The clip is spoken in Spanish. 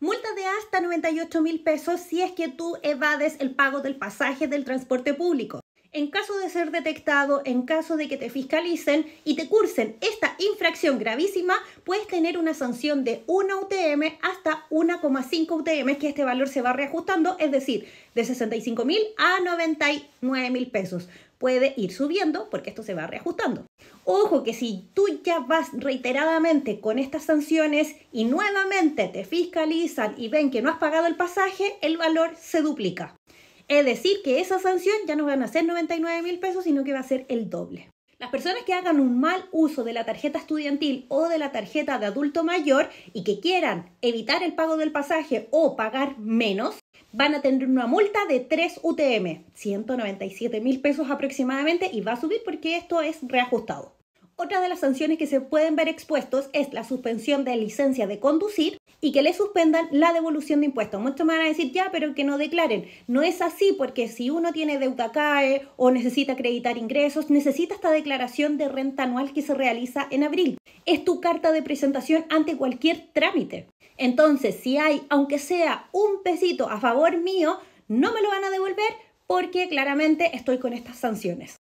Multa de hasta 98 mil pesos si es que tú evades el pago del pasaje del transporte público en caso de ser detectado, en caso de que te fiscalicen y te cursen esta infracción gravísima, puedes tener una sanción de 1 UTM hasta 1,5 UTM, que este valor se va reajustando, es decir, de 65 mil a 99 mil pesos. Puede ir subiendo porque esto se va reajustando. Ojo que si tú ya vas reiteradamente con estas sanciones y nuevamente te fiscalizan y ven que no has pagado el pasaje, el valor se duplica. Es decir, que esa sanción ya no van a ser 99 mil pesos, sino que va a ser el doble. Las personas que hagan un mal uso de la tarjeta estudiantil o de la tarjeta de adulto mayor y que quieran evitar el pago del pasaje o pagar menos, van a tener una multa de 3 UTM, 197 mil pesos aproximadamente, y va a subir porque esto es reajustado. Otra de las sanciones que se pueden ver expuestos es la suspensión de licencia de conducir y que le suspendan la devolución de impuestos. Muchos me van a decir, ya, pero que no declaren. No es así, porque si uno tiene deuda CAE o necesita acreditar ingresos, necesita esta declaración de renta anual que se realiza en abril. Es tu carta de presentación ante cualquier trámite. Entonces, si hay, aunque sea un pesito a favor mío, no me lo van a devolver porque claramente estoy con estas sanciones.